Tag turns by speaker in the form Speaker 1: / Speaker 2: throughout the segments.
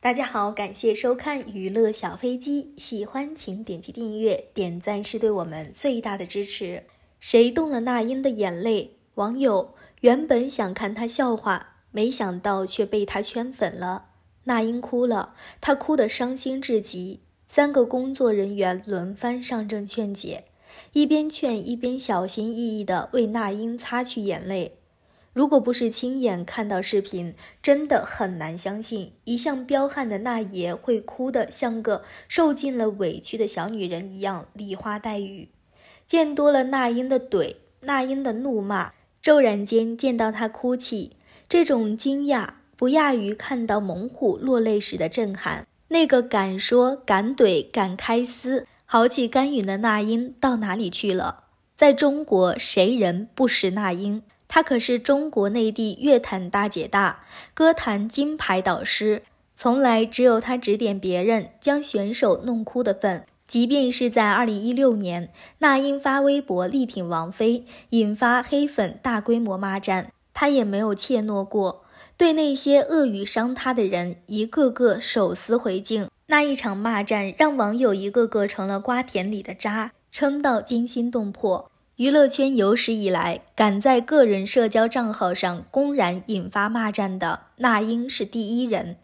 Speaker 1: 大家好，感谢收看《娱乐小飞机》，喜欢请点击订阅，点赞是对我们最大的支持。谁动了那英的眼泪？网友原本想看他笑话，没想到却被他圈粉了。那英哭了，她哭得伤心至极，三个工作人员轮番上阵劝解。一边劝，一边小心翼翼地为那英擦去眼泪。如果不是亲眼看到视频，真的很难相信一向彪悍的那爷会哭得像个受尽了委屈的小女人一样，梨花带雨。见多了那英的怼、那英的怒骂，骤然间见到她哭泣，这种惊讶不亚于看到猛虎落泪时的震撼。那个敢说、敢怼、敢开撕。豪气干云的那英到哪里去了？在中国，谁人不识那英？她可是中国内地乐坛大姐大，歌坛金牌导师，从来只有她指点别人将选手弄哭的份。即便是在二零一六年，那英发微博力挺王菲，引发黑粉大规模骂战，她也没有怯懦过，对那些恶语伤她的人，一个个手撕回敬。那一场骂战让网友一个个成了瓜田里的渣，撑到惊心动魄。娱乐圈有史以来敢在个人社交账号上公然引发骂战的那英是第一人，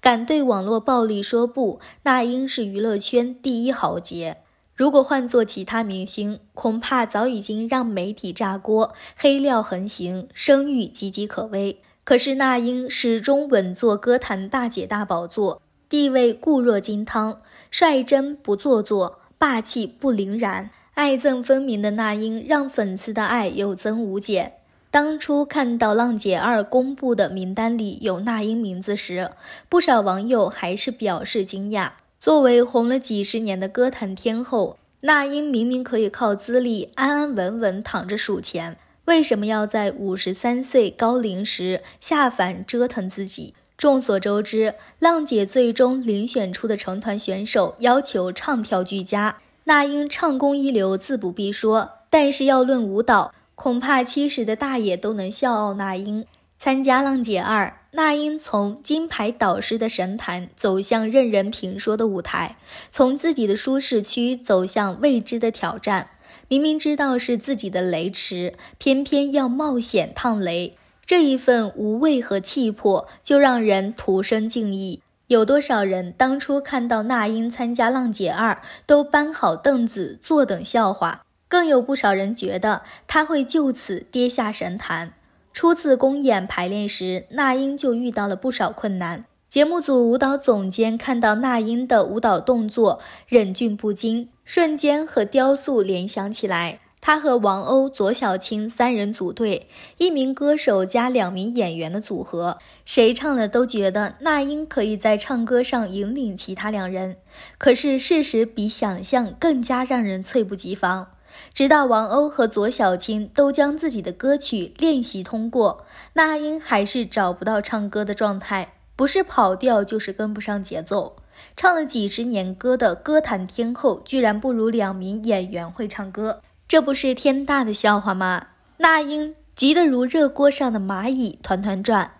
Speaker 1: 敢对网络暴力说不，那英是娱乐圈第一豪杰。如果换做其他明星，恐怕早已经让媒体炸锅，黑料横行，声誉岌岌可危。可是那英始终稳坐歌坛大姐大宝座。地位固若金汤，率真不做作，霸气不凌然，爱憎分明的那英，让粉丝的爱有增无减。当初看到《浪姐二》公布的名单里有那英名字时，不少网友还是表示惊讶。作为红了几十年的歌坛天后，那英明明可以靠资历安安稳稳躺着数钱，为什么要在五十三岁高龄时下凡折腾自己？众所周知，浪姐最终遴选出的成团选手要求唱跳俱佳。那英唱功一流，自不必说，但是要论舞蹈，恐怕七十的大爷都能笑傲那英。参加浪姐二，那英从金牌导师的神坛走向任人评说的舞台，从自己的舒适区走向未知的挑战。明明知道是自己的雷池，偏偏要冒险趟雷。这一份无畏和气魄，就让人徒生敬意。有多少人当初看到那英参加《浪姐二》，都搬好凳子坐等笑话？更有不少人觉得她会就此跌下神坛。初次公演排练时，那英就遇到了不少困难。节目组舞蹈总监看到那英的舞蹈动作，忍俊不禁，瞬间和雕塑联想起来。他和王鸥、左小青三人组队，一名歌手加两名演员的组合，谁唱的都觉得那英可以在唱歌上引领其他两人。可是事实比想象更加让人猝不及防。直到王鸥和左小青都将自己的歌曲练习通过，那英还是找不到唱歌的状态，不是跑调就是跟不上节奏。唱了几十年歌的歌坛天后，居然不如两名演员会唱歌。这不是天大的笑话吗？那英急得如热锅上的蚂蚁，团团转。《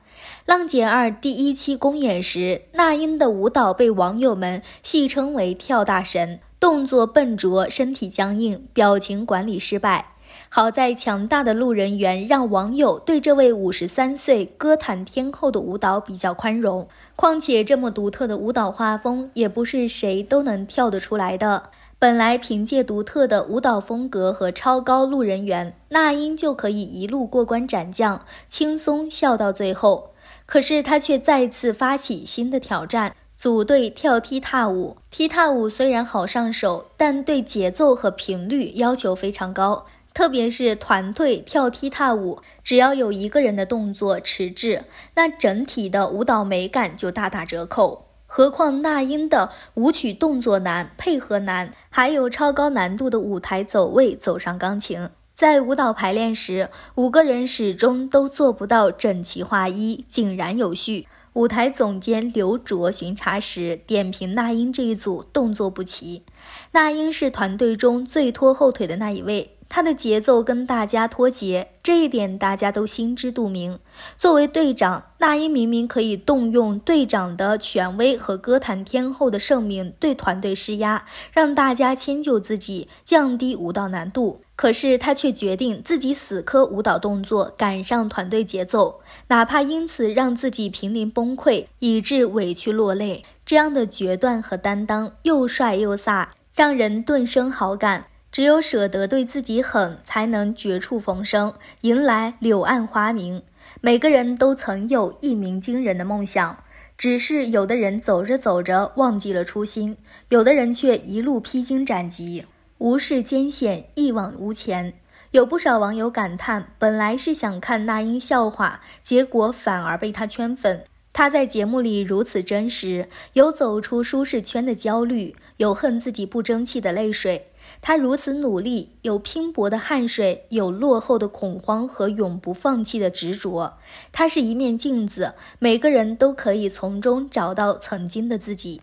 Speaker 1: 浪姐二》第一期公演时，那英的舞蹈被网友们戏称为“跳大神”，动作笨拙，身体僵硬，表情管理失败。好在强大的路人缘让网友对这位五十三岁歌坛天后的舞蹈比较宽容。况且，这么独特的舞蹈画风也不是谁都能跳得出来的。本来凭借独特的舞蹈风格和超高路人缘，那英就可以一路过关斩将，轻松笑到最后。可是她却再次发起新的挑战，组队跳踢踏舞。踢踏舞虽然好上手，但对节奏和频率要求非常高，特别是团队跳踢踏舞，只要有一个人的动作迟滞，那整体的舞蹈美感就大打折扣。何况那英的舞曲动作难，配合难，还有超高难度的舞台走位走上钢琴。在舞蹈排练时，五个人始终都做不到整齐划一、井然有序。舞台总监刘卓巡查时点评那英这一组动作不齐，那英是团队中最拖后腿的那一位。他的节奏跟大家脱节，这一点大家都心知肚明。作为队长，那英明明可以动用队长的权威和歌坛天后的盛名对团队施压，让大家迁就自己，降低舞蹈难度，可是他却决定自己死磕舞蹈动作，赶上团队节奏，哪怕因此让自己濒临崩溃，以致委屈落泪。这样的决断和担当，又帅又飒，让人顿生好感。只有舍得对自己狠，才能绝处逢生，迎来柳暗花明。每个人都曾有一鸣惊人的梦想，只是有的人走着走着忘记了初心，有的人却一路披荆斩棘，无视艰险，一往无前。有不少网友感叹，本来是想看那英笑话，结果反而被他圈粉。他在节目里如此真实，有走出舒适圈的焦虑，有恨自己不争气的泪水。他如此努力，有拼搏的汗水，有落后的恐慌和永不放弃的执着。他是一面镜子，每个人都可以从中找到曾经的自己。